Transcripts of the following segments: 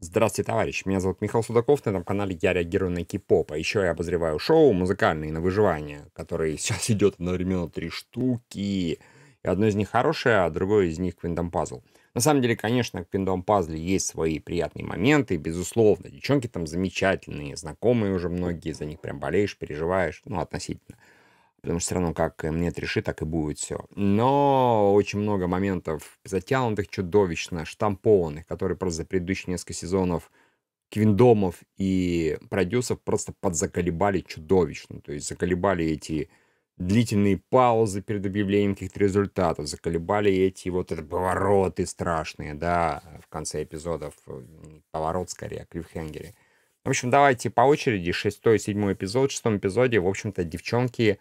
Здравствуйте, товарищ. Меня зовут Михаил Судаков. На этом канале я реагирую на кей-поп. А еще я обозреваю шоу «Музыкальные на выживание», которые сейчас идет одновременно три штуки. И одно из них хорошее, а другое из них квиндом Пазл. На самом деле, конечно, в Квинтом Пазле есть свои приятные моменты, безусловно. Девчонки там замечательные, знакомые уже многие, за них прям болеешь, переживаешь, ну, относительно потому что все равно как эм, нет реши, так и будет все. Но очень много моментов затянутых чудовищно, штампованных, которые просто за предыдущие несколько сезонов Квиндомов и продюсов просто подзаколебали чудовищно. То есть заколебали эти длительные паузы перед объявлением каких-то результатов, заколебали эти вот это повороты страшные, да, в конце эпизодов. Э, поворот скорее, а клиффхенгере. В общем, давайте по очереди. Шестой, седьмой эпизод. В шестом эпизоде, в общем-то, девчонки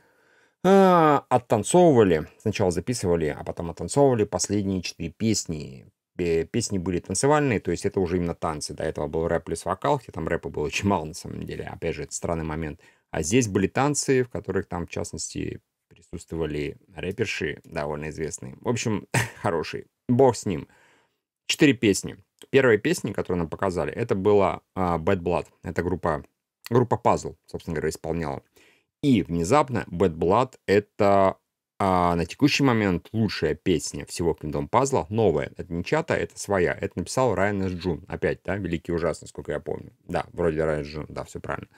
а, оттанцовывали, сначала записывали, а потом оттанцовывали последние четыре песни. Песни были танцевальные, то есть это уже именно танцы. До этого был рэп плюс вокал, хотя там рэпа было очень мало на самом деле. Опять же, это странный момент. А здесь были танцы, в которых там, в частности, присутствовали рэперши довольно известные. В общем, хороший. Бог с ним. Четыре песни. Первая песня, которую нам показали, это была uh, Bad Blood. Это группа, группа Puzzle, собственно говоря, исполняла. Uh, и внезапно Bad Blood — это а, на текущий момент лучшая песня всего Kingdom Puzzle, новая. Это не чата, это своя. Это написал Райан С. Джун. Опять, да, великий ужасный, сколько я помню. Да, вроде Райан С. Джун, да, все правильно.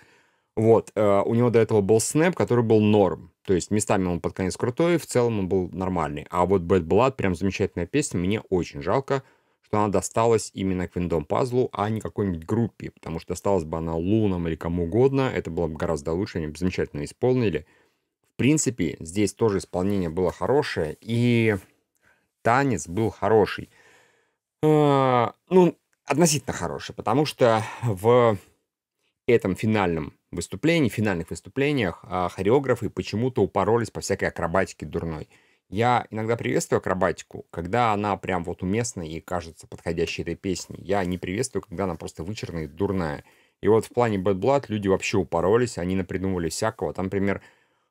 Вот, э, у него до этого был снэп, который был норм. То есть местами он под конец крутой, в целом он был нормальный. А вот Bad Blood прям замечательная песня, мне очень жалко, что она досталась именно Квиндом Пазлу, а не какой-нибудь группе, потому что досталась бы она Лунам или кому угодно, это было бы гораздо лучше, они бы замечательно исполнили. В принципе, здесь тоже исполнение было хорошее, и танец был хороший. А, ну, относительно хороший, потому что в этом финальном выступлении, финальных выступлениях а, хореографы почему-то упоролись по всякой акробатике дурной. Я иногда приветствую акробатику, когда она прям вот уместна и кажется подходящей этой песне. Я не приветствую, когда она просто вычурная и дурная. И вот в плане Bad Blood люди вообще упоролись, они напридумывали всякого. Там, например,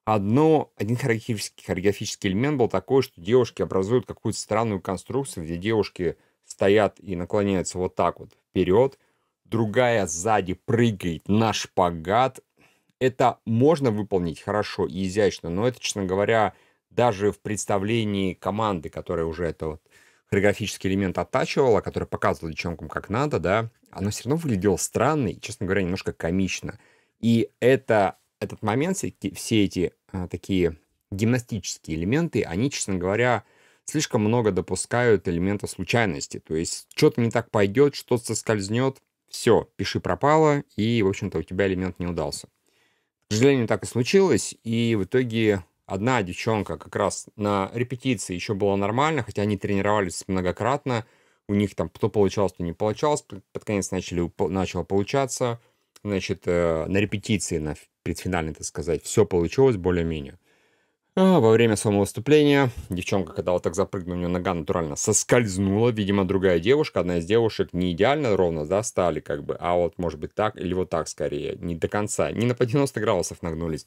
одно, один хореографический, хореографический элемент был такой, что девушки образуют какую-то странную конструкцию, где девушки стоят и наклоняются вот так вот вперед, другая сзади прыгает на шпагат. Это можно выполнить хорошо и изящно, но это, честно говоря, даже в представлении команды, которая уже это вот хореографический элемент оттачивала, который показывал девчонкам как надо, да, оно все равно выглядело странно и, честно говоря, немножко комично. И это, этот момент, все эти, все эти а, такие гимнастические элементы, они, честно говоря, слишком много допускают элемента случайности. То есть что-то не так пойдет, что-то соскользнет, все, пиши пропало, и, в общем-то, у тебя элемент не удался. К сожалению, так и случилось, и в итоге Одна девчонка как раз на репетиции еще было нормально, хотя они тренировались многократно. У них там то получалось, то не получалось. Под конец начали, начало получаться. Значит, э, на репетиции, на предфинальной, так сказать, все получилось более-менее. А во время самого выступления девчонка, когда вот так запрыгнула, у нее нога натурально соскользнула. Видимо, другая девушка, одна из девушек, не идеально ровно, да, стали как бы, а вот, может быть, так или вот так скорее, не до конца, не на 90 градусов нагнулись.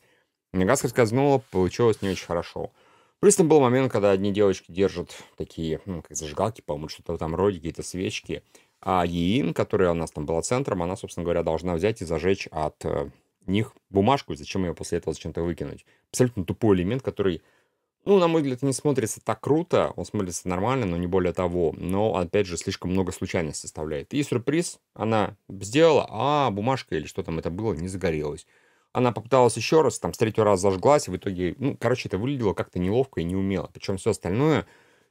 Нагас скользнула, получилось не очень хорошо. Плюс там был момент, когда одни девочки держат такие, ну, как зажигалки, по-моему, что-то там роде, какие-то свечки. А Еин, которая у нас там была центром, она, собственно говоря, должна взять и зажечь от э, них бумажку, зачем ее после этого зачем-то выкинуть. Абсолютно тупой элемент, который, ну, на мой взгляд, не смотрится так круто, он смотрится нормально, но не более того. Но, опять же, слишком много случайностей составляет. И сюрприз, она сделала, а бумажка или что там это было, не загорелась. Она попыталась еще раз, там, с третьего раза зажглась, и в итоге, ну, короче, это выглядело как-то неловко и неумело. Причем все остальное,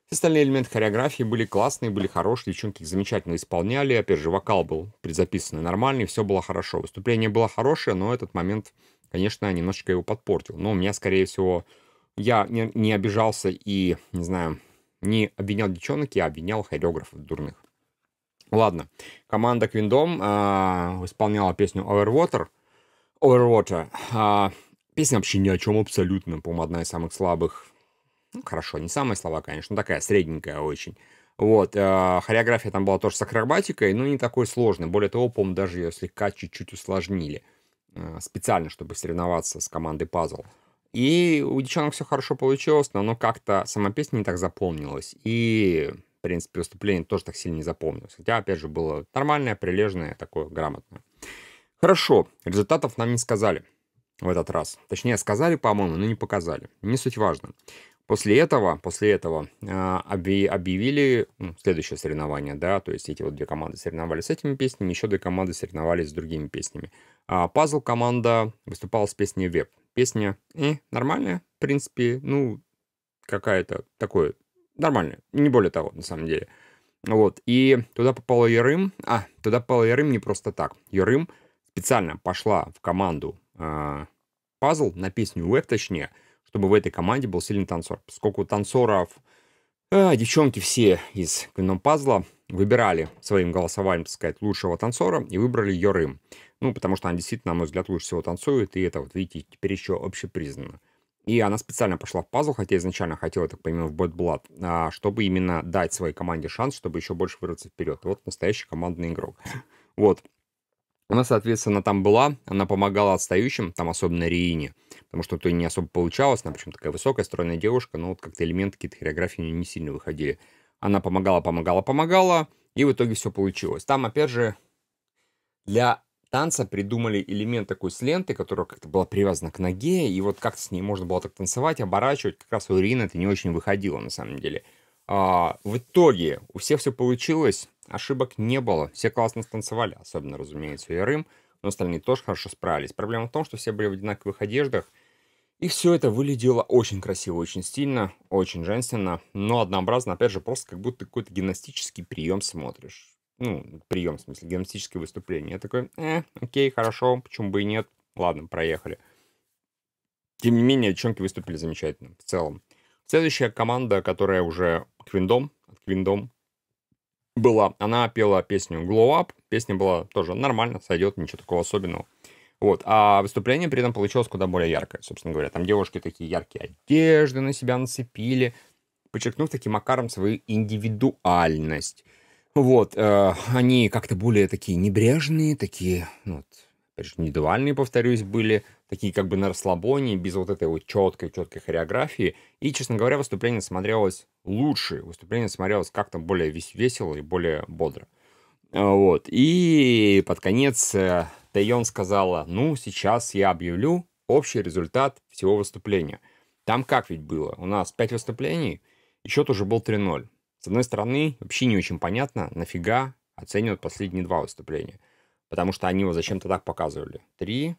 все остальные элементы хореографии были классные, были хорошие, девчонки их замечательно исполняли. Опять же, вокал был предзаписанный нормальный, все было хорошо. Выступление было хорошее, но этот момент, конечно, немножечко его подпортил. Но у меня, скорее всего, я не, не обижался и, не знаю, не обвинял девчонок, я обвинял хореографов дурных. Ладно, команда Квиндом э, исполняла песню Overwater — Overwatch. А, песня вообще ни о чем абсолютно. По-моему, одна из самых слабых. Ну, хорошо, не самая слабая, конечно, но такая средненькая очень. Вот, э, хореография там была тоже с акробатикой, но не такой сложной. Более того, по-моему, даже ее слегка чуть-чуть усложнили. Э, специально, чтобы соревноваться с командой Puzzle. И у девчонок все хорошо получилось, но оно как-то, сама песня не так запомнилась. И, в принципе, выступление тоже так сильно не запомнилось. Хотя, опять же, было нормальное, прилежное, такое грамотное. Хорошо, результатов нам не сказали в этот раз. Точнее, сказали, по-моему, но не показали. Не суть важно. После этого, после этого а, объявили ну, следующее соревнование, да, то есть эти вот две команды соревновались с этими песнями, еще две команды соревновались с другими песнями. А пазл команда выступала с песней «Веб». Песня э, нормальная, в принципе, ну, какая-то такое, нормальная, не более того, на самом деле. Вот, и туда попала Ярым, а, туда попала Ярым не просто так. Ярым — специально пошла в команду а, Пазл на песню Web, точнее, чтобы в этой команде был сильный танцор. Поскольку танцоров э, девчонки все из Квином Пазла выбирали своим голосованием, так сказать, лучшего танцора и выбрали Йорым. Ну, потому что она действительно, на мой взгляд, лучше всего танцует, и это, вот видите, теперь еще общепризнано. И она специально пошла в пазл, хотя изначально хотела, так понимаю, в Bad Blood, а, чтобы именно дать своей команде шанс, чтобы еще больше вырваться вперед. Вот настоящий командный игрок. Вот. Она, соответственно, там была, она помогала отстающим, там особенно Риине, потому что у нее не особо получалось, она причем такая высокая, стройная девушка, но вот как-то элементы какие-то хореографии не сильно выходили. Она помогала, помогала, помогала, и в итоге все получилось. Там, опять же, для танца придумали элемент такой с ленты, которая как-то была привязана к ноге, и вот как-то с ней можно было так танцевать, оборачивать. Как раз у Ирины это не очень выходило, на самом деле. А, в итоге у всех все получилось, ошибок не было. Все классно станцевали, особенно, разумеется, и Рым, но остальные тоже хорошо справились. Проблема в том, что все были в одинаковых одеждах, и все это выглядело очень красиво, очень стильно, очень женственно, но однообразно, опять же, просто как будто какой-то гимнастический прием смотришь. Ну, прием, в смысле, гимнастическое выступление. Я такой, э, окей, хорошо, почему бы и нет. Ладно, проехали. Тем не менее, девчонки выступили замечательно в целом. Следующая команда, которая уже Квиндом, Квиндом была, она пела песню Glow Up. Песня была тоже нормально, сойдет, ничего такого особенного. Вот, а выступление при этом получилось куда более яркое, собственно говоря. Там девушки такие яркие одежды на себя нацепили, подчеркнув таким макаром свою индивидуальность. Вот, э, они как-то более такие небрежные, такие, ну, вот, индивидуальные, повторюсь, были, такие как бы на расслабоне, без вот этой вот четкой-четкой хореографии. И, честно говоря, выступление смотрелось лучше, выступление смотрелось как-то более весело и более бодро. А, вот. И под конец э, Тэйон сказала, ну, сейчас я объявлю общий результат всего выступления. Там как ведь было? У нас 5 выступлений, и счет уже был 3-0. С одной стороны, вообще не очень понятно, нафига оценивают последние два выступления. Потому что они его зачем-то так показывали. 3-0.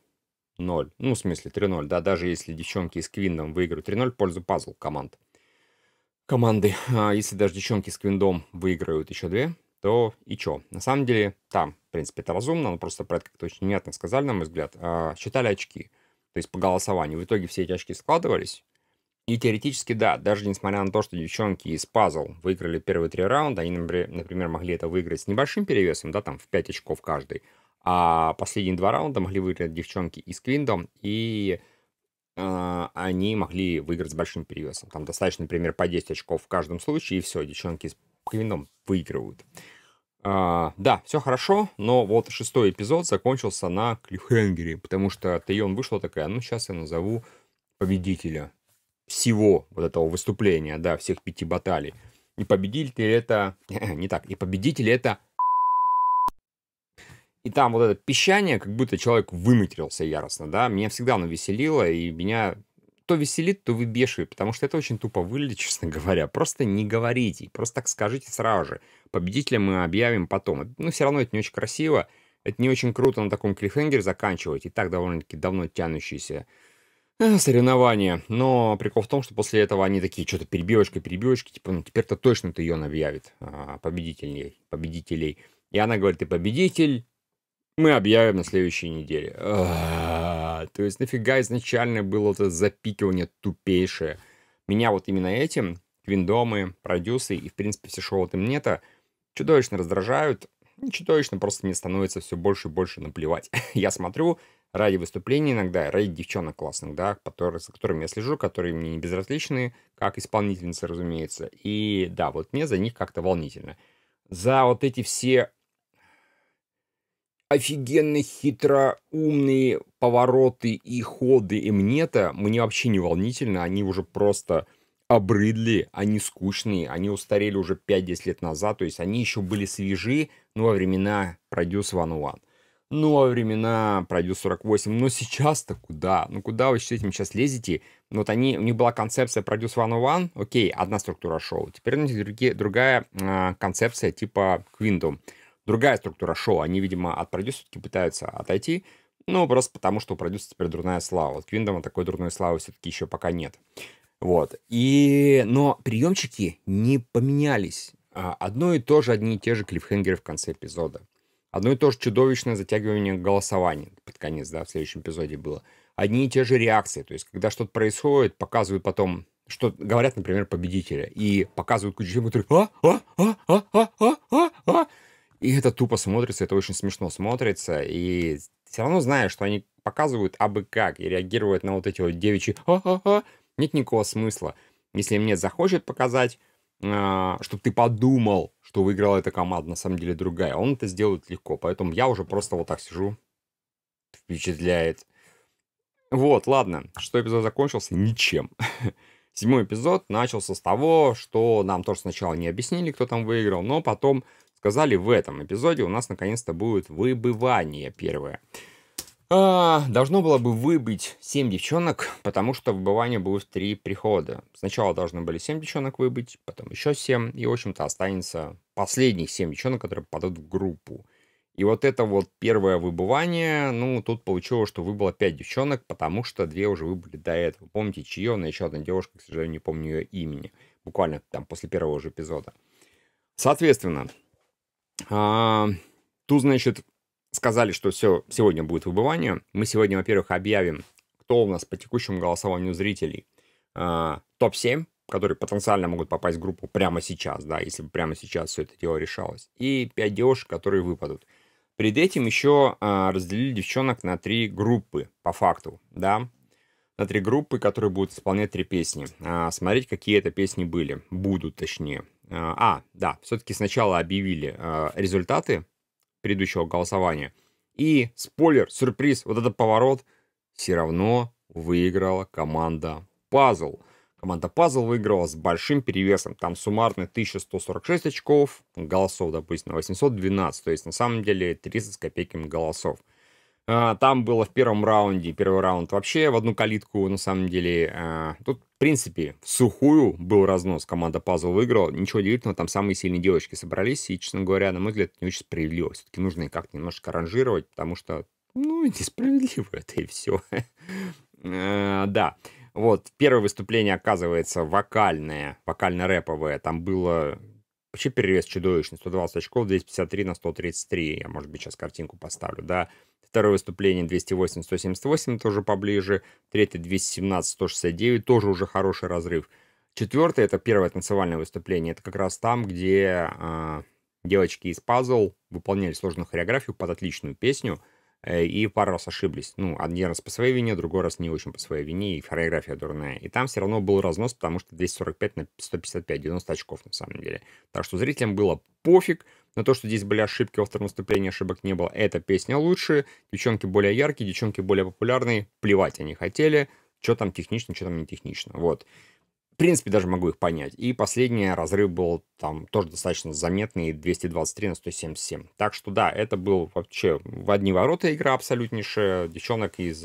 Ну, в смысле, 3-0. Да, даже если девчонки из Квиндом выиграют 3-0, пользу пазл команд. Команды. А если даже девчонки с Квиндом выиграют еще две, то и чё? На самом деле, там, в принципе, это разумно, но просто про это как-то очень внятно сказали, на мой взгляд. А, считали очки, то есть по голосованию. В итоге все эти очки складывались. И теоретически, да, даже несмотря на то, что девчонки из пазл выиграли первые три раунда, они, например, могли это выиграть с небольшим перевесом, да, там в 5 очков каждый, а последние два раунда могли выиграть девчонки из Квиндом, и э, они могли выиграть с большим перевесом. Там достаточно, например, по 10 очков в каждом случае, и все, девчонки из Квиндом выигрывают. А, да, все хорошо, но вот шестой эпизод закончился на клиффхенгере, потому что Тайон вышла такая, ну, сейчас я назову победителя всего вот этого выступления, да, всех пяти баталий. И победитель это... не так, и победитель это и там вот это пищание, как будто человек выматерился яростно, да. Меня всегда оно веселило, и меня то веселит, то выбешивает, потому что это очень тупо выглядит, честно говоря. Просто не говорите, просто так скажите сразу же. Победителя мы объявим потом. Ну, все равно это не очень красиво, это не очень круто на таком клиффхенгере заканчивать, и так довольно-таки давно тянущиеся э, соревнования. Но прикол в том, что после этого они такие, что-то перебивочка, перебивочки, типа, ну теперь-то точно ты ее объявит, а, победителей, победителей. И она говорит, ты победитель, мы объявим на следующей неделе. То есть нафига изначально было это запикивание тупейшее. Меня вот именно этим, квиндомы, продюсы и, в принципе, все шоу от Мнета чудовищно раздражают. Не ну, чудовищно, просто мне становится все больше и больше наплевать. я смотрю ради выступлений иногда, ради девчонок классных, да, которые, за которыми я слежу, которые мне не безразличны, как исполнительницы, разумеется. И да, вот мне за них как-то волнительно. За вот эти все офигенно хитроумные повороты и ходы Эмнета мне вообще не волнительно, они уже просто обрыдли, они скучные, они устарели уже 5-10 лет назад, то есть они еще были свежи, ну, во времена Produce 101, ну, а во времена Produce 48, но сейчас-то куда? Ну, куда вы с этим сейчас лезете? Ну, вот они, у них была концепция Produce One, окей, одна структура шоу, теперь у них другие, другая э, концепция типа Quindom другая структура шоу. Они, видимо, от продюсера все-таки пытаются отойти, ну, просто потому, что у продюсера теперь дурная слава. вот Квиндома такой дурной славы все-таки еще пока нет. Вот. И... Но приемчики не поменялись. А, одно и то же, одни и те же клиффхенгеры в конце эпизода. Одно и то же чудовищное затягивание голосования под конец, да, в следующем эпизоде было. Одни и те же реакции. То есть, когда что-то происходит, показывают потом что говорят, например, победителя, и показывают кучу людей, которые «а, а, а, а, а, а, а, а», и это тупо смотрится, это очень смешно смотрится, и все равно знаешь, что они показывают абы как и реагируют на вот эти вот девичьи «ха-ха-ха», нет никакого смысла. Если мне захочет показать, а, чтобы ты подумал, что выиграла эта команда, на самом деле другая. Он это сделает легко, поэтому я уже просто вот так сижу. Впечатляет. Вот, ладно, шестой эпизод закончился ничем. Седьмой эпизод начался с того, что нам тоже сначала не объяснили, кто там выиграл, но потом сказали, в этом эпизоде у нас наконец-то будет выбывание первое. А, должно было бы выбыть 7 девчонок, потому что выбывание будет 3 прихода. Сначала должны были 7 девчонок выбыть, потом еще 7, и, в общем-то, останется последних 7 девчонок, которые попадут в группу. И вот это вот первое выбывание, ну, тут получилось, что выбыло 5 девчонок, потому что 2 уже выбыли до этого. Помните, чье, но ну, еще одна девушка, к сожалению, не помню ее имени. Буквально там после первого же эпизода. Соответственно, а, тут, значит, сказали, что все, сегодня будет выбывание. Мы сегодня, во-первых, объявим, кто у нас по текущему голосованию зрителей а, топ-7, которые потенциально могут попасть в группу прямо сейчас, да, если бы прямо сейчас все это дело решалось. И 5 девушек, которые выпадут. Перед этим еще а, разделили девчонок на три группы, по факту, да, на три группы, которые будут исполнять три песни. А, смотреть, какие это песни были, будут точнее. А, а, да, все-таки сначала объявили а, результаты предыдущего голосования. И спойлер, сюрприз, вот этот поворот все равно выиграла команда Пазл. Команда Пазл выиграла с большим перевесом. Там суммарно 1146 очков, голосов, допустим, на 812. То есть, на самом деле, 30 с копейками голосов. А, там было в первом раунде, первый раунд вообще в одну калитку, на самом деле. А, тут, в принципе, в сухую был разнос, команда Пазл выиграла. Ничего удивительного, там самые сильные девочки собрались, и, честно говоря, на мой взгляд, не очень справедливо. Все-таки нужно как-то немножко ранжировать, потому что, ну, несправедливо это и все. А, да. Вот, первое выступление, оказывается, вокальное, вокально-рэповое. Там было вообще перевес чудовищный, 120 очков, 253 на 133. Я, может быть, сейчас картинку поставлю, да. Второе выступление 208-178 тоже поближе. Третье 217-169 тоже уже хороший разрыв. Четвертое это первое танцевальное выступление. Это как раз там, где э, девочки из пазл выполняли сложную хореографию под отличную песню э, и пару раз ошиблись. Ну, один раз по своей вине, другой раз не очень по своей вине, и хореография дурная. И там все равно был разнос, потому что 245 на 155, 90 очков на самом деле. Так что зрителям было пофиг. Но то, что здесь были ошибки во втором выступлении, ошибок не было. Эта песня лучше, девчонки более яркие, девчонки более популярные, плевать они хотели, что там технично, что там не технично, вот. В принципе, даже могу их понять. И последний разрыв был там тоже достаточно заметный, 223 на 177. Так что да, это был вообще в одни ворота игра абсолютнейшая. Девчонок из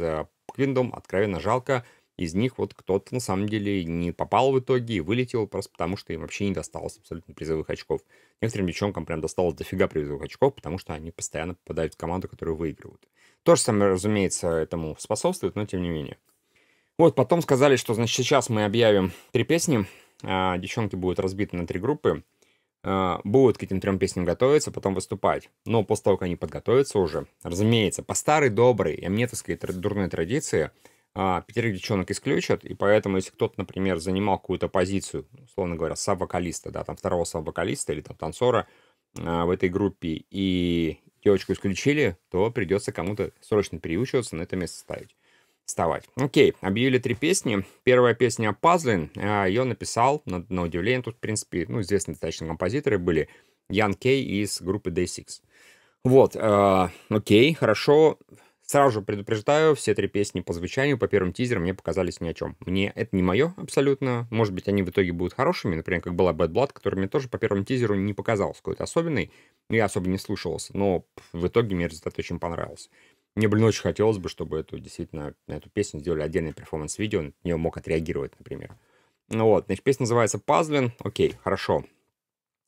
Квиндом э, откровенно жалко из них вот кто-то на самом деле не попал в итоге и вылетел просто потому, что им вообще не досталось абсолютно призовых очков. Некоторым девчонкам прям досталось дофига призовых очков, потому что они постоянно попадают в команду, которую выигрывают. То же самое, разумеется, этому способствует, но тем не менее. Вот, потом сказали, что, значит, сейчас мы объявим три песни, а, девчонки будут разбиты на три группы, а, будут к этим трем песням готовиться, потом выступать. Но после того, как они подготовятся уже, разумеется, по старой доброй, а мне, так сказать, дурной традиции – а, пятерых девчонок исключат, и поэтому, если кто-то, например, занимал какую-то позицию, ну, условно говоря, саб-вокалиста, да, там второго саб-вокалиста или там танцора а, в этой группе, и девочку исключили, то придется кому-то срочно переучиваться на это место ставить. Вставать. Окей, объявили три песни. Первая песня «Пазлин». Ее написал, на, на удивление, тут, в принципе, ну, известные достаточно композиторы были. Ян Кей из группы Day6. Вот, э, окей, хорошо. Сразу же предупреждаю, все три песни по звучанию, по первым тизерам мне показались ни о чем. Мне это не мое абсолютно. Может быть, они в итоге будут хорошими, например, как была Bad Blood, которая мне тоже по первому тизеру не показалась какой-то особенный. Ну, я особо не слушался, но в итоге мне результат очень понравился. Мне, блин, очень хотелось бы, чтобы эту, действительно на эту песню сделали отдельный перформанс-видео, на нее мог отреагировать, например. Ну вот, значит, песня называется «Пазлин». Окей, хорошо.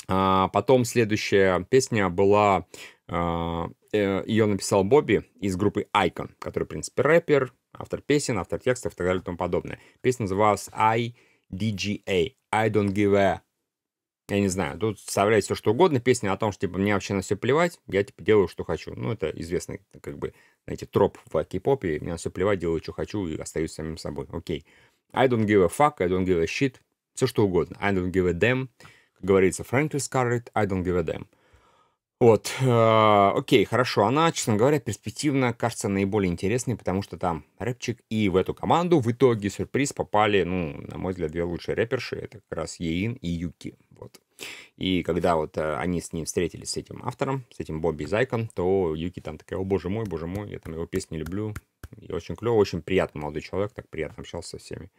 А, потом следующая песня была а, Э, Ее написал Бобби из группы Icon, который, в принципе, рэпер, автор песен, автор текстов и так далее и тому подобное. Песня называлась IDGA, I Don't Give A. Я не знаю, тут составляет все что угодно, песня о том, что, типа, мне вообще на все плевать, я, типа, делаю, что хочу. Ну, это известный, как бы, знаете, троп в кей-попе, мне на все плевать, делаю, что хочу и остаюсь самим собой. Окей. I don't give a fuck, I don't give a shit, все что угодно. I don't give a damn, как говорится, "Frankly Скарлетт, I don't give a damn. Вот, э, окей, хорошо. Она, честно говоря, перспективно кажется наиболее интересной, потому что там рэпчик, и в эту команду в итоге сюрприз попали, ну, на мой взгляд, две лучшие рэперши, это как раз Еин и Юки, вот. И когда вот э, они с ним встретились, с этим автором, с этим Бобби Зайком, то Юки там такая, о боже мой, боже мой, я там его песни люблю, и очень клево, очень приятный молодой человек, так приятно общался со всеми.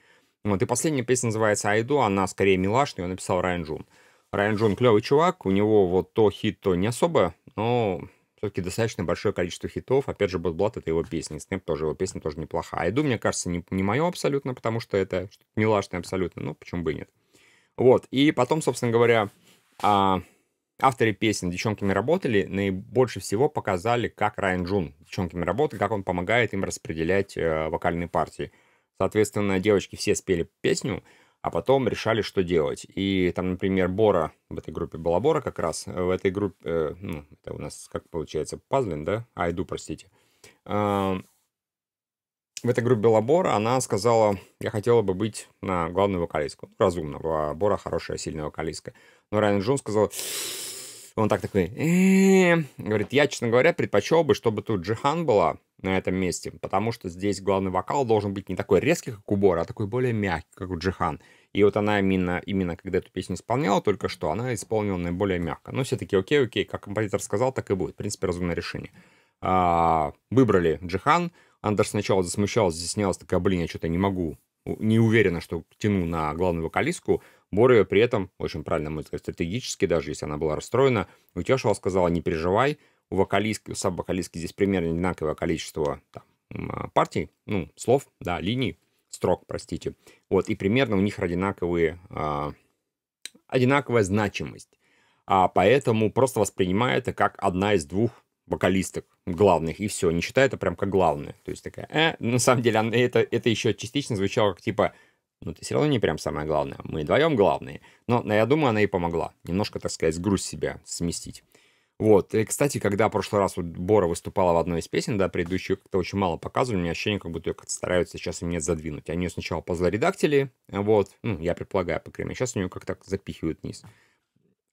Вот, и последняя песня называется «Айду», она скорее милашная, ее написал Райан Джун. Райан Джун клевый чувак, у него вот то хит, то не особо, но все-таки достаточно большое количество хитов. Опять же, Блад это его песня, Снэп тоже его песня тоже неплохая. Айду, мне кажется, не, не мое абсолютно, потому что это милашное абсолютно, ну почему бы и нет. Вот, и потом, собственно говоря, а, авторы песен «Девчонками работали» наибольше всего показали, как Райан Джун «Девчонками работает», как он помогает им распределять э, вокальные партии. Соответственно, девочки все спели песню, а потом решали, что делать. И там, например, Бора, в этой группе была Бора как раз, э, в этой группе, э, ну, это у нас, как получается, Пазлин, да? А, иду, простите. Э, в этой группе была Бора, она сказала, я хотела бы быть на главную вокалистку. Ну, разумно, была Бора хорошая, сильная вокалистка. Но Райан Джон сказал, он так такой, «Эм», говорит, я, честно говоря, предпочел бы, чтобы тут Джихан была на этом месте, потому что здесь главный вокал должен быть не такой резкий, как у Бора, а такой более мягкий, как у Джихан. И вот она именно, именно когда эту песню исполняла только что, она исполнила наиболее мягко. Но ну, все таки окей, окей, как композитор сказал, так и будет. В принципе, разумное решение. А, выбрали Джихан. Она даже сначала засмущалась, застеснялась, такая, блин, я что-то не могу, не уверена, что тяну на главную вокалистку. Боря при этом, очень правильно можно сказать, стратегически, даже если она была расстроена, утешила, сказала, не переживай, у вокалистки, у саб-вокалистки здесь примерно одинаковое количество там, а, партий, ну, слов, да, линий, строк, простите. Вот, и примерно у них одинаковые, а, одинаковая значимость. А поэтому просто воспринимай это как одна из двух вокалисток главных, и все, не считай это прям как главное. То есть такая, э, на самом деле, это, это еще частично звучало как типа, ну, ты все равно не прям самое главное. Мы вдвоем главные. Но я думаю, она и помогла. Немножко, так сказать, груз себя сместить. Вот. И, кстати, когда в прошлый раз вот Бора выступала в одной из песен, да, предыдущую как-то очень мало показывали, у меня ощущение, как будто ее как-то стараются сейчас мне задвинуть. Они ее сначала позлоредактили, вот, ну, я предполагаю, по крайней мере, сейчас у нее как-то так запихивают вниз.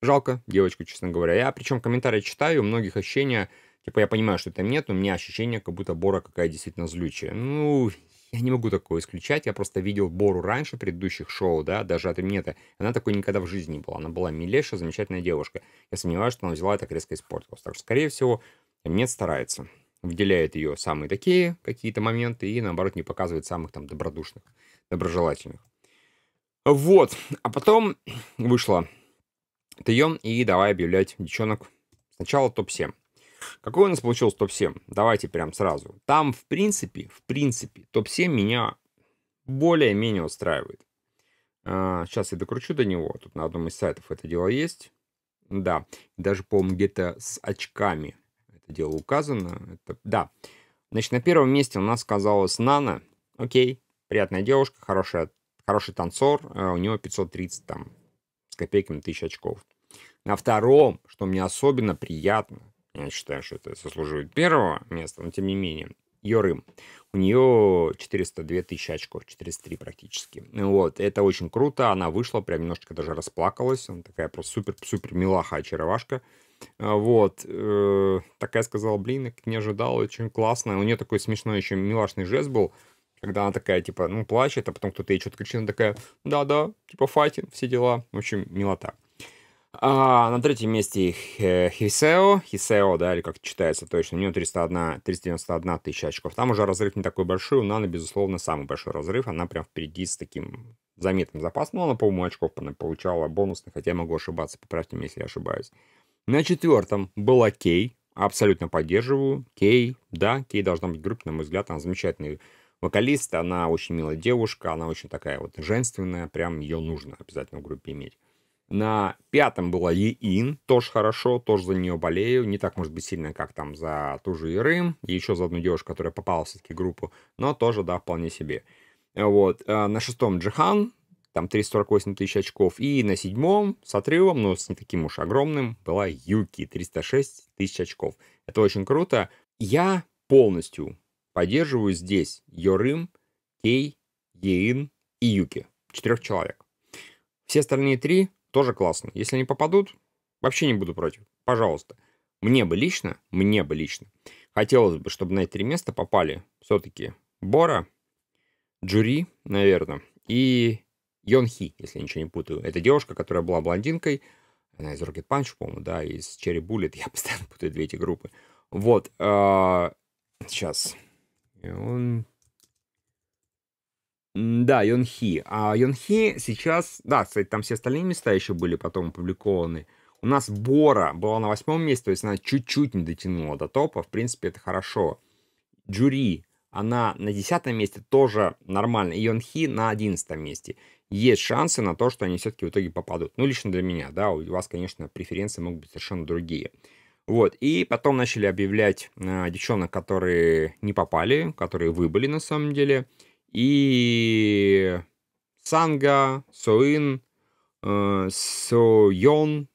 Жалко девочку, честно говоря. Я причем комментарии читаю, у многих ощущения, типа, я понимаю, что это нет, но у меня ощущение, как будто Бора какая действительно злючая. Ну, я не могу такое исключать, я просто видел Бору раньше предыдущих шоу, да, даже от меня-то. Она такой никогда в жизни не была. Она была милейшая, замечательная девушка. Я сомневаюсь, что она взяла так резко испортилась. Так что, скорее всего, нет, старается. Выделяет ее самые такие какие-то моменты и, наоборот, не показывает самых там добродушных, доброжелательных. Вот. А потом вышла Тайон и давай объявлять девчонок сначала топ-7. Какой у нас получился топ-7? Давайте прям сразу. Там, в принципе, в принципе, топ-7 меня более-менее устраивает. Сейчас а, я докручу до него. Тут на одном из сайтов это дело есть. Да, даже, по-моему, где-то с очками это дело указано. Это... Да. Значит, на первом месте у нас оказалась Нана. Окей, приятная девушка, хорошая, хороший танцор. А, у него 530 там с копейками тысяч очков. На втором, что мне особенно приятно, я считаю, что это заслуживает первого места, но тем не менее. Йорым. У нее 402 тысячи очков, 403 практически. Вот, это очень круто. Она вышла, прям немножечко даже расплакалась. Она такая просто супер-супер милаха очаровашка. А, вот, э, такая сказала, блин, я не ожидал, очень классно. У нее такой смешной еще милашный жест был, когда она такая, типа, ну, плачет, а потом кто-то ей что-то кричит, она такая, да-да, типа, файтинг, все дела. В общем, милота. А на третьем месте э, Хисео. Хисео, да, или как читается точно. У него 301, 391 тысяча очков. Там уже разрыв не такой большой. У Наны, безусловно, самый большой разрыв. Она прям впереди с таким заметным запасом. Но ну, она, по-моему, очков получала бонусных. Хотя я могу ошибаться. Поправьте меня, если я ошибаюсь. На четвертом была Кей. Абсолютно поддерживаю. Кей, да, Кей должна быть в группе, на мой взгляд. Она замечательный вокалист. Она очень милая девушка. Она очень такая вот женственная. Прям ее нужно обязательно в группе иметь. На пятом была Еин, тоже хорошо, тоже за нее болею. Не так, может быть, сильно, как там за ту же Ирым. И еще за одну девушку, которая попала в все-таки группу. Но тоже, да, вполне себе. Вот. Э, на шестом Джихан, там 348 тысяч очков. И на седьмом с отрывом, но с не таким уж огромным, была Юки, 306 тысяч очков. Это очень круто. Я полностью поддерживаю здесь Йорым, Кей, Еин и Юки. Четырех человек. Все остальные три тоже классно. Если они попадут, вообще не буду против. Пожалуйста. Мне бы лично, мне бы лично. Хотелось бы, чтобы на эти три места попали все-таки Бора, Джури, наверное, и Йон Хи, если ничего не путаю. Это девушка, которая была блондинкой, она из Rocket Punch, по-моему, да, из Cherry Bullet. Я постоянно путаю две эти группы. Вот, а, сейчас. И он да, Йон А Йон сейчас... Да, кстати, там все остальные места еще были потом опубликованы. У нас Бора была на восьмом месте, то есть она чуть-чуть не дотянула до топа. В принципе, это хорошо. Джури, она на десятом месте тоже нормально. И Йон на одиннадцатом месте. Есть шансы на то, что они все-таки в итоге попадут. Ну, лично для меня, да, у вас, конечно, преференции могут быть совершенно другие. Вот, и потом начали объявлять э, девчонок, которые не попали, которые выбыли на самом деле и Санга, Соин, э, Соён,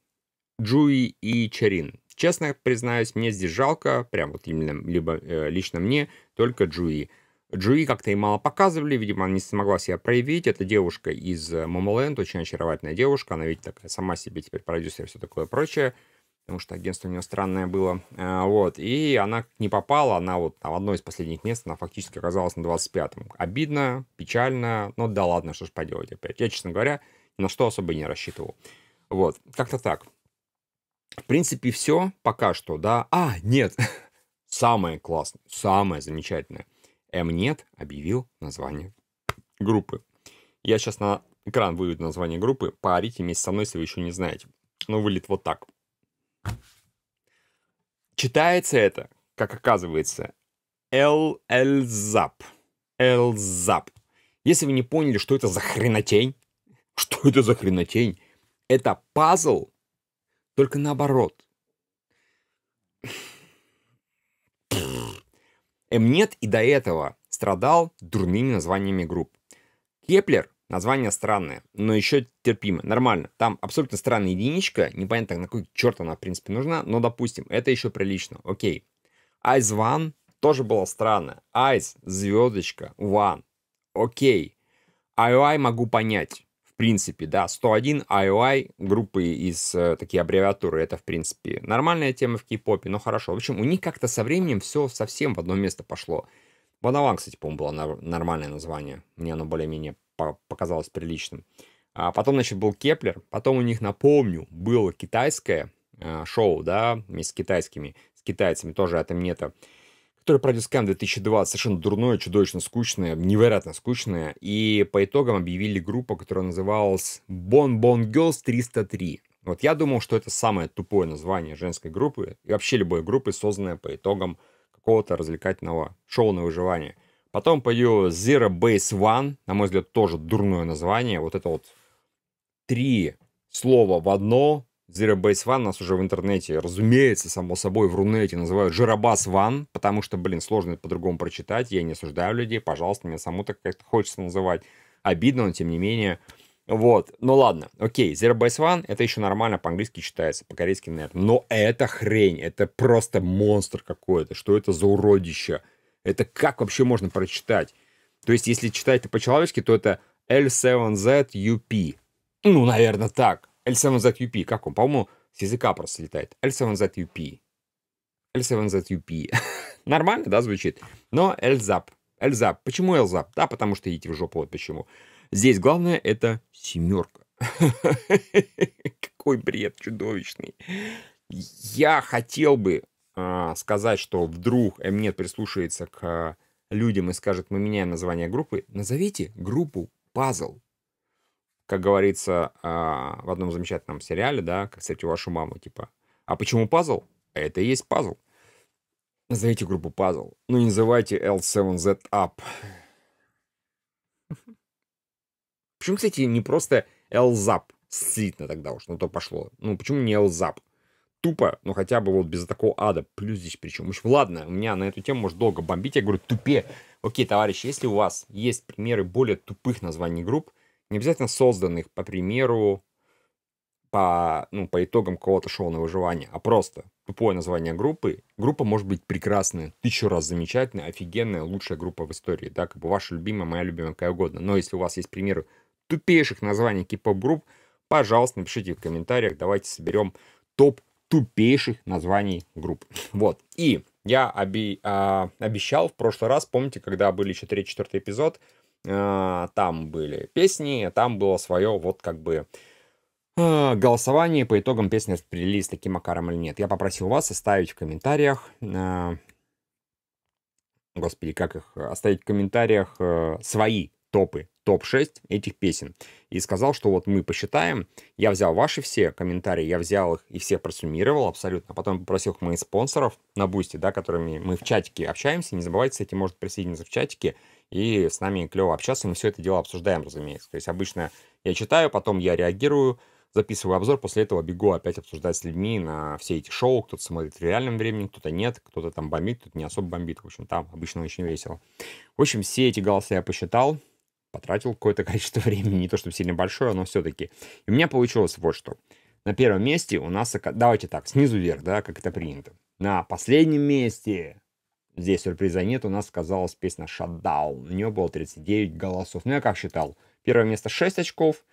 Джуи и Чарин. Честно признаюсь, мне здесь жалко, прям вот именно, либо э, лично мне, только Джуи. Джуи как-то и мало показывали, видимо, она не смогла себя проявить. Это девушка из Момоленд, очень очаровательная девушка, она ведь такая сама себе теперь продюсер и все такое прочее потому что агентство у нее странное было. А, вот. И она не попала, она вот там одно из последних мест, она фактически оказалась на 25-м. Обидно, печально, но да ладно, что ж поделать опять. Я, честно говоря, на что особо не рассчитывал. Вот, как-то так. В принципе, все пока что, да. А, нет, самое классное, самое замечательное. Mnet объявил название группы. Я сейчас на экран выведу название группы. Парите вместе со мной, если вы еще не знаете. Но ну, вылет вот так. Читается это, как оказывается, Эл-Эльзап. Эльзап. Если вы не поняли, что это за хренотень, что это за хренотень? Это пазл, только наоборот. Эмнет и до этого страдал дурными названиями групп. Кеплер Название странное, но еще терпимо, нормально. Там абсолютно странная единичка, непонятно, на какой черт она, в принципе, нужна, но, допустим, это еще прилично, окей. Eyes One тоже было странно. Eyes, звездочка, One, окей. IOI могу понять, в принципе, да, 101 IOI, группы из э, такие аббревиатуры, это, в принципе, нормальная тема в кей-попе, но хорошо. В общем, у них как-то со временем все совсем в одно место пошло. Бадаван, кстати, по-моему, было нормальное название. Мне оно более-менее показалось приличным. А потом, значит, был Кеплер. Потом у них, напомню, было китайское а, шоу, да, вместе с китайскими, с китайцами, тоже от Эмнета, который пройдет скам 2020, совершенно дурное, чудовищно скучное, невероятно скучное. И по итогам объявили группу, которая называлась Bon Bon Girls 303. Вот я думал, что это самое тупое название женской группы и вообще любой группы, созданное по итогам какого-то развлекательного шоу на выживание – Потом появилось Zero Base One, на мой взгляд, тоже дурное название. Вот это вот три слова в одно. Zero Base One нас уже в интернете, разумеется, само собой, в Рунете называют Жиробас One, потому что, блин, сложно это по-другому прочитать. Я не осуждаю людей, пожалуйста, мне саму так как-то хочется называть. Обидно, но тем не менее. Вот, ну ладно, окей, Zero Base One, это еще нормально по-английски читается, по-корейски нет. Но это хрень, это просто монстр какой-то, что это за уродище. Это как вообще можно прочитать? То есть, если читать это по-человечески, то это L7ZUP. Ну, наверное, так. L7ZUP, как он? По-моему, с языка просто летает. L7ZUP. L7ZUP. Нормально, да, звучит? Но LZAP. LZAP. Почему LZAP? Да, потому что идите в жопу, вот почему. Здесь главное — это семерка. Какой бред чудовищный. Я хотел бы а, сказать, что вдруг Mnet прислушается к людям и скажет, мы меняем название группы, назовите группу «Пазл». Как говорится а, в одном замечательном сериале, да, как «Кстати, вашу маму», типа, а почему «Пазл»? Это и есть «Пазл». Назовите группу «Пазл», Ну не называйте L7Z Up. Почему, кстати, не просто L Zap Слитно тогда уж, ну то пошло. Ну, почему не L Zap? тупо, ну хотя бы вот без такого ада. Плюс здесь причем. Уж ладно, у меня на эту тему может долго бомбить. Я говорю, тупе. Окей, товарищи, если у вас есть примеры более тупых названий групп, не обязательно созданных по примеру, по, ну, по итогам кого то шоу на выживание, а просто тупое название группы. Группа может быть прекрасная, тысячу раз замечательная, офигенная, лучшая группа в истории, да, как бы ваша любимая, моя любимая, какая угодно. Но если у вас есть примеры тупейших названий кип-групп, пожалуйста, напишите в комментариях, давайте соберем топ тупейших названий групп. Вот. И я оби, а, обещал в прошлый раз, помните, когда были еще 3-4 эпизод, а, там были песни, там было свое вот как бы а, голосование по итогам песни распределились таким макаром или нет. Я попросил вас оставить в комментариях а, господи, как их, оставить в комментариях э, свои топы топ-6 этих песен. И сказал, что вот мы посчитаем. Я взял ваши все комментарии, я взял их и все просуммировал абсолютно. Потом попросил моих спонсоров на Бусти, да, которыми мы в чатике общаемся. Не забывайте, кстати, может присоединиться в чатике и с нами клево общаться. Мы все это дело обсуждаем, разумеется. То есть обычно я читаю, потом я реагирую, записываю обзор, после этого бегу опять обсуждать с людьми на все эти шоу. Кто-то смотрит в реальном времени, кто-то нет, кто-то там бомбит, кто-то не особо бомбит. В общем, там обычно очень весело. В общем, все эти голоса я посчитал потратил какое-то количество времени, не то чтобы сильно большое, но все-таки. И у меня получилось вот что. На первом месте у нас, давайте так, снизу вверх, да, как это принято. На последнем месте, здесь сюрприза нет, у нас оказалась песня «Шатдаун». У нее было 39 голосов. Ну, я как считал, первое место 6 очков,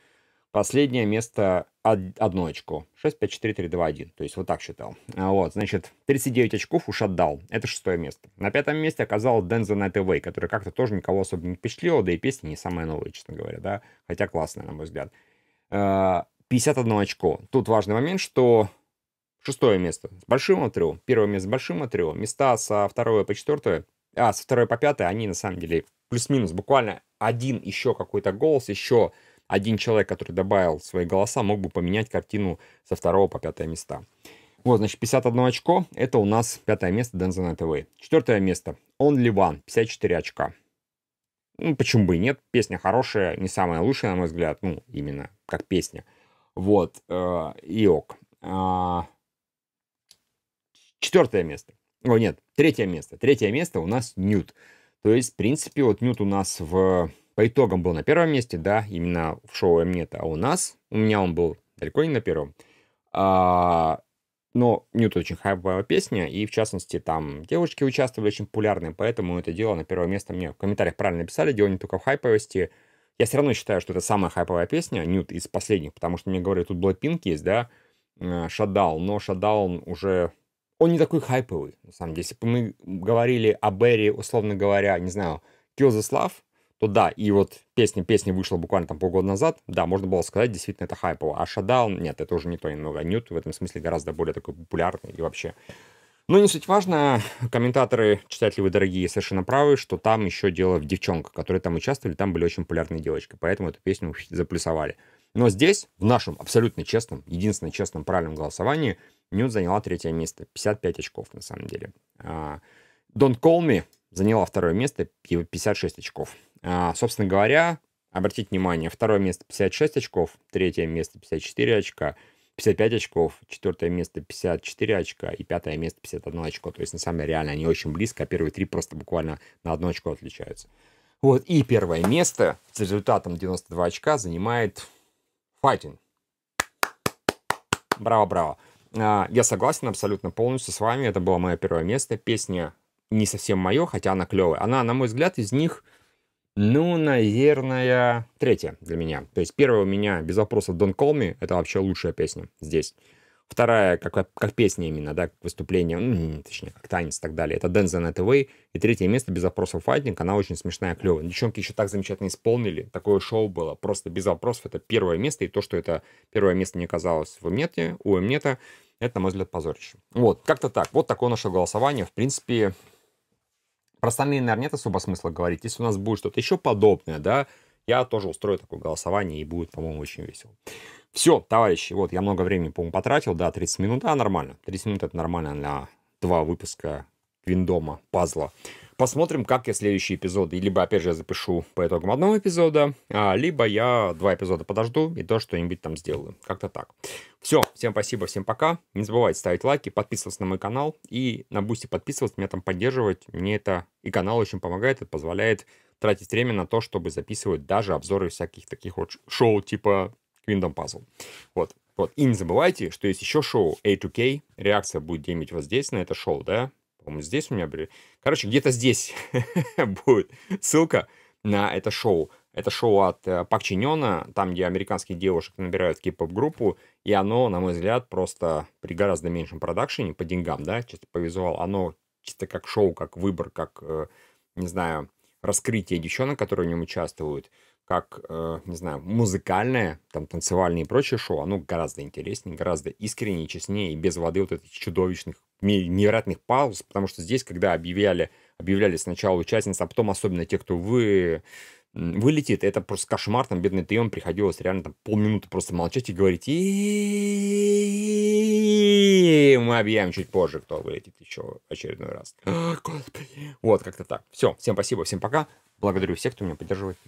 Последнее место одно очко. 6, 5, 4, 3, 2, 1. То есть вот так считал. А вот, значит, 39 очков уж отдал. Это шестое место. На пятом месте оказал Денза Night Away, который как-то тоже никого особо не впечатлил, да и песни не самая новая, честно говоря, да. Хотя классная, на мой взгляд. 51 а, очко. Тут важный момент, что шестое место с большим отрывом, первое место с большим отрывом, места со второе по четвертое, а, со второе по пятое, они на самом деле плюс-минус, буквально один еще какой-то голос, еще один человек, который добавил свои голоса, мог бы поменять картину со второго по пятое места. Вот, значит, 51 очко. Это у нас пятое место Denzel ТВ. Четвертое место Only One, 54 очка. Ну, почему бы и нет? Песня хорошая, не самая лучшая, на мой взгляд. Ну, именно как песня. Вот, э, и ок. Э, четвертое место. О, нет, третье место. Третье место у нас Ньют. То есть, в принципе, вот Ньют у нас в по итогам был на первом месте, да, именно в шоу нет, а у нас. У меня он был далеко не на первом. А, но Ньют очень хайповая песня, и в частности там девушки участвовали очень популярные, поэтому это дело на первое место мне в комментариях правильно написали, дело не только в хайповости. Я все равно считаю, что это самая хайповая песня, Ньют из последних, потому что мне говорят, тут Blackpink есть, да, э, Шадал, но Шадал уже... Он не такой хайповый, на самом деле. Если бы мы говорили о Берри, условно говоря, не знаю, Kill the Slav, то да, и вот песня, песня вышла буквально там полгода назад, да, можно было сказать, действительно это хайпово, а Shutdown, нет, это уже не то немного, Ньют в этом смысле гораздо более такой популярный и вообще. Но ну, не суть важно, комментаторы, читатели вы дорогие, совершенно правы, что там еще дело в девчонках, которые там участвовали, там были очень популярные девочки, поэтому эту песню заплюсовали. Но здесь, в нашем абсолютно честном, единственном честном правильном голосовании, Ньют заняла третье место, 55 очков на самом деле. А, Don't Call Me заняла второе место, 56 очков. А, собственно говоря, обратите внимание, второе место 56 очков, третье место 54 очка, 55 очков, четвертое место 54 очка и пятое место 51 очко. То есть, на самом деле, реально они очень близко, а первые три просто буквально на одно очко отличаются. Вот, и первое место с результатом 92 очка занимает Fighting. Браво-браво. А, я согласен абсолютно полностью с вами. Это было мое первое место. Песня не совсем мое, хотя она клевая. Она, на мой взгляд, из них, ну, наверное, третья для меня. То есть первая у меня, без вопросов, Don't Call Me, это вообще лучшая песня здесь. Вторая, как, как песня именно, да, как выступление, ну, точнее, как танец и так далее, это Dance the Night Away. И третье место, без вопросов, Fighting, она очень смешная, клевая. Девчонки еще так замечательно исполнили, такое шоу было, просто без вопросов, это первое место, и то, что это первое место не оказалось в Эмнете, у Эмнета, это, на мой взгляд, позорище. Вот, как-то так. Вот такое наше голосование. В принципе, про остальные, наверное, нет особо смысла говорить. Если у нас будет что-то еще подобное, да, я тоже устрою такое голосование, и будет, по-моему, очень весело. Все, товарищи, вот я много времени, по-моему, потратил, да, 30 минут, а нормально. 30 минут это нормально на два выпуска Виндома, пазла. Посмотрим, как я следующие эпизоды. Либо, опять же, я запишу по итогам одного эпизода, а, либо я два эпизода подожду и то что-нибудь там сделаю. Как-то так. Все, всем спасибо, всем пока. Не забывайте ставить лайки, подписываться на мой канал и на бусте подписываться, меня там поддерживать. Мне это и канал очень помогает, это позволяет тратить время на то, чтобы записывать даже обзоры всяких таких вот шоу типа Kingdom Puzzle. Вот. Вот. И не забывайте, что есть еще шоу A2K. Реакция будет демить вот здесь, на это шоу, да? По-моему, здесь у меня были. Короче, где-то здесь будет ссылка на это шоу. Это шоу от э, Пак Чинена, там, где американские девушек набирают кей-поп-группу, и оно, на мой взгляд, просто при гораздо меньшем продакшене, по деньгам, да, чисто по визуалу, оно чисто как шоу, как выбор, как, э, не знаю, раскрытие девчонок, которые в нем участвуют – как, э, не знаю, музыкальное, там, танцевальное и прочее шоу, оно гораздо интереснее, гораздо искреннее, честнее и без воды вот этих чудовищных, невероятных пауз, потому что здесь, когда объявляли, объявляли сначала участниц, а потом особенно те, кто вы, вылетит, это просто кошмар, там, бедный Тейон приходилось реально там полминуты просто молчать и говорить, мы объявим чуть позже, кто вылетит еще очередной раз. Вот, как-то так. Все, всем спасибо, всем пока. Благодарю всех, кто меня поддерживает.